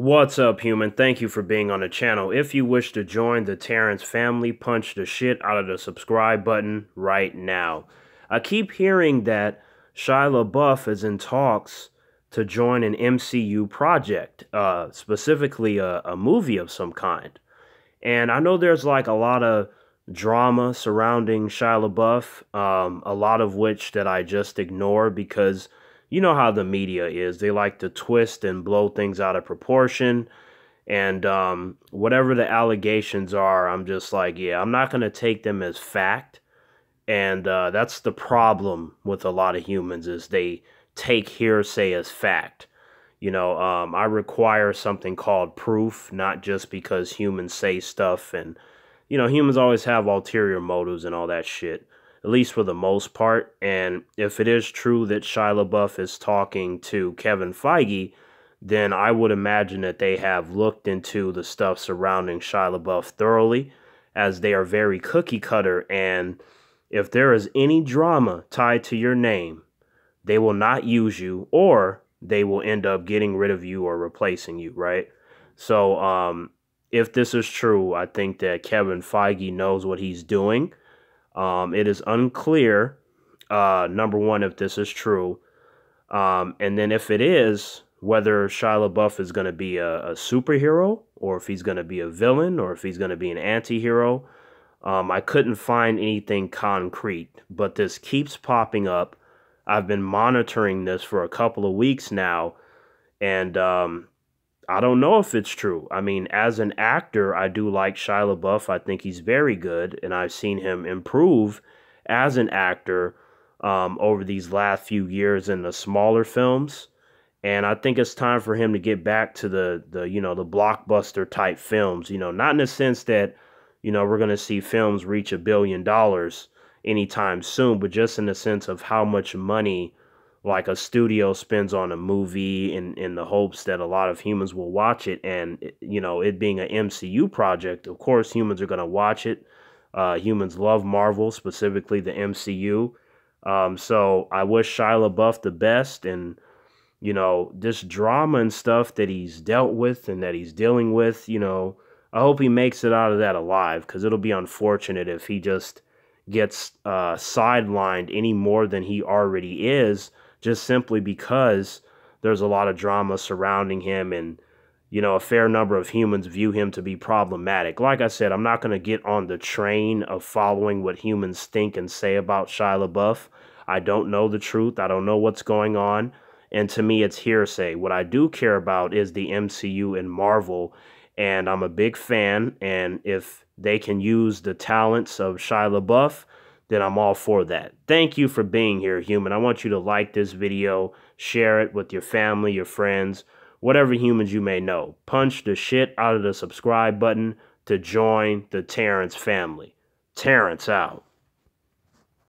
What's up, human? Thank you for being on the channel. If you wish to join the Terrence family, punch the shit out of the subscribe button right now. I keep hearing that Shia LaBeouf is in talks to join an MCU project, uh, specifically a, a movie of some kind. And I know there's like a lot of drama surrounding Shia LaBeouf, um, a lot of which that I just ignore because – you know how the media is. They like to twist and blow things out of proportion. And um, whatever the allegations are, I'm just like, yeah, I'm not going to take them as fact. And uh, that's the problem with a lot of humans is they take hearsay as fact. You know, um, I require something called proof, not just because humans say stuff and, you know, humans always have ulterior motives and all that shit at least for the most part. And if it is true that Shia LaBeouf is talking to Kevin Feige, then I would imagine that they have looked into the stuff surrounding Shia LaBeouf thoroughly, as they are very cookie cutter. And if there is any drama tied to your name, they will not use you or they will end up getting rid of you or replacing you, right? So, um, if this is true, I think that Kevin Feige knows what he's doing um, it is unclear, uh, number one, if this is true. Um, and then if it is, whether Shia LaBeouf is going to be a, a, superhero or if he's going to be a villain or if he's going to be an anti hero. Um, I couldn't find anything concrete, but this keeps popping up. I've been monitoring this for a couple of weeks now. And um, I don't know if it's true. I mean, as an actor, I do like Shia LaBeouf. I think he's very good, and I've seen him improve as an actor um, over these last few years in the smaller films. And I think it's time for him to get back to the the you know the blockbuster type films. You know, not in the sense that you know we're gonna see films reach a billion dollars anytime soon, but just in the sense of how much money like a studio spends on a movie in in the hopes that a lot of humans will watch it and you know it being an MCU project of course humans are going to watch it uh, humans love Marvel specifically the MCU um, so I wish Shia LaBeouf the best and you know this drama and stuff that he's dealt with and that he's dealing with you know I hope he makes it out of that alive cuz it'll be unfortunate if he just gets uh, sidelined any more than he already is just simply because there's a lot of drama surrounding him and you know a fair number of humans view him to be problematic like i said i'm not going to get on the train of following what humans think and say about shia labeouf i don't know the truth i don't know what's going on and to me it's hearsay what i do care about is the mcu and marvel and i'm a big fan and if they can use the talents of shia labeouf then I'm all for that. Thank you for being here, human. I want you to like this video, share it with your family, your friends, whatever humans you may know. Punch the shit out of the subscribe button to join the Terrence family. Terrence out.